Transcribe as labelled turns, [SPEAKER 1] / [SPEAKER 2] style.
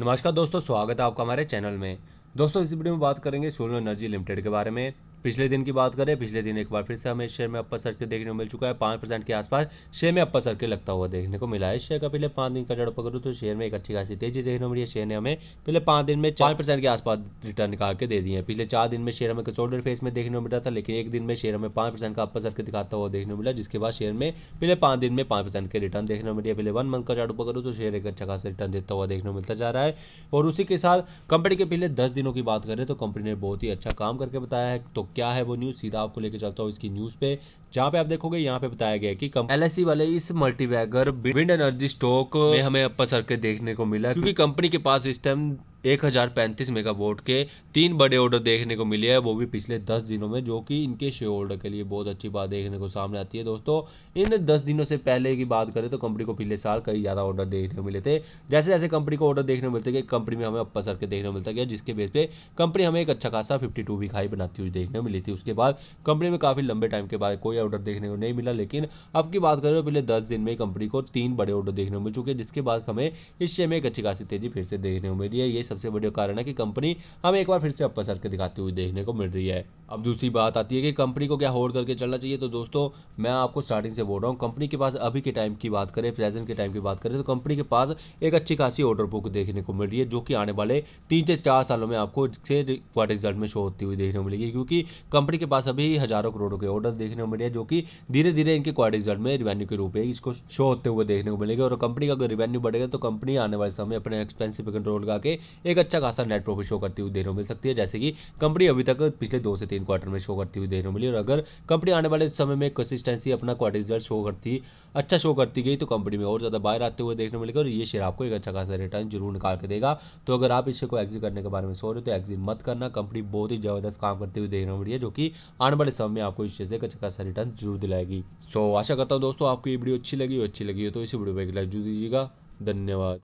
[SPEAKER 1] नमस्कार दोस्तों स्वागत है आपका हमारे चैनल में दोस्तों इस वीडियो में बात करेंगे सोलर एनर्जी लिमिटेड के बारे में पिछले दिन की बात करें पिछले दिन एक बार फिर से हमें शेयर में अपर सर्किल देखने को मिल चुका है पांच परसेंट के आसपास शेयर में अपर सर्किल लगता हुआ देखने को मिला है शेयर का पिछले पांच दिन का जड़ पकड़ू तो शेयर में एक अच्छी खासी तेजी देखने को मिली है शेयर ने हमें पिछले पांच दिन में चार परसेंट के आसपास रिटर्न निकाल के दे दिए हैं पिछले चार दिन में शेयर हमें कंसोल्टर फेस में देखने को मिला था लेकिन एक दिन में शेयर हमें पांच परसेंट का अपर सर्किल दिखाता हुआ देखने को मिला जिसके बाद शेयर में पिछले पांच दिन में पांच परसेंट के रिटर्न देखने को मिली है वन मंथ का चार्ट पकड़ू तो शेयर एक अच्छा खासा रिटर्न देता हुआ देखने को मिलता जा रहा है और उसी के साथ कंपनी के पिछले दस दिनों की बात करें तो कंपनी ने बहुत ही अच्छा काम करके बताया है तो क्या है वो न्यूज़ सीधा आपको लेके चलता हूँ इसकी न्यूज़ पे जहाँ पे आप देखोगे यहाँ पे बताया गया की एल एस वाले इस मल्टीवैगर विंड एनर्जी स्टॉक में हमें अपर सर्किट देखने को मिला क्योंकि कंपनी के पास इस टाइम एक हज़ार पैंतीस मेगावोट के तीन बड़े ऑर्डर देखने को मिले हैं वो भी पिछले दस दिनों में जो कि इनके शेयर होल्डर के लिए बहुत अच्छी बात देखने को सामने आती है दोस्तों इन दस दिनों से पहले की बात करें तो कंपनी को पिछले साल कई ज़्यादा ऑर्डर देखने को मिले थे जैसे जैसे कंपनी को ऑर्डर देखने को मिलते गए कंपनी में हमें अपर के देखने को मिलता गया जिसके बेस पर कंपनी हमें एक अच्छा खासा फिफ्टी टू भी खाई बनाती हुई देखने मिली थी उसके बाद कंपनी में काफ़ी लंबे टाइम के बाद कोई ऑर्डर देखने को नहीं मिला लेकिन अब की बात करें तो पिछले दस दिन में कंपनी को तीन बड़े ऑर्डर देखने को मिल चुके हैं जिसके बाद हमें इस शेयर में एक अच्छी खासी तेजी फिर से देखने को मिली है ये सब सबसे बड़े कारण है कि कंपनी हमें एक बार फिर से अपर के दिखाती हुई देखने को मिल रही है अब दूसरी बात आती है कि कंपनी को क्या होल्ड करके चलना चाहिए तो दोस्तों मैं आपको स्टार्टिंग से बोल रहा हूँ कंपनी के पास अभी के टाइम की बात करें प्रेजेंट के टाइम की बात करें तो कंपनी के पास एक अच्छी खासी ऑर्डर बुक देखने को मिल रही है जो कि आने वाले तीन से चार सालों में आपको क्वार्टर रिजल्ट में शो होती हुई देखने को मिलेगी क्योंकि कंपनी के पास अभी हज़ारों करोड़ों के ऑर्डर देखने को मिले हैं जो कि धीरे धीरे इनके क्वार्टर रिजल्ट में रिवेन्यू के रूप में इसको शो होते हुए देखने को मिलेगा और कंपनी का अगर रिवेन्यू बढ़ेगा तो कंपनी आने वाले समय अपने एक्सपेंसिव कंट्रोल करके एक अच्छा खासा नेट प्रॉफिट शो करती हुई देखने को मिल सकती है जैसे कि कंपनी अभी तक पिछले दो से तीन तीन क्वार्टर में शो करती हुई देखने को मिली और अगर कंपनी आने वाले समय में कंसिस्टेंसी अपना क्वार्टर रिजल्ट शो करती अच्छा शो करती गई तो कंपनी में और ज़्यादा बाहर आते हुए देखने को मिलेगा और ये शेयर आपको एक अच्छा खासा रिटर्न जरूर निकाल के देगा तो अगर आप इसे को एग्जिट करने के बारे में सोच रहे हो तो एग्जिट मत करना कंपनी बहुत ही ज़बरदस्त काम करती हुई देखने को मिली है जो कि आने वाले समय में आपको इस शेयर से एक अच्छा खासा रिटर्न जरूर दिलाएगी तो आशा करता हूँ दोस्तों आपको ये वीडियो अच्छी लगी हो अच्छी लगी हो तो इसी वीडियो पर एक लाइक जरूर दीजिएगा धन्यवाद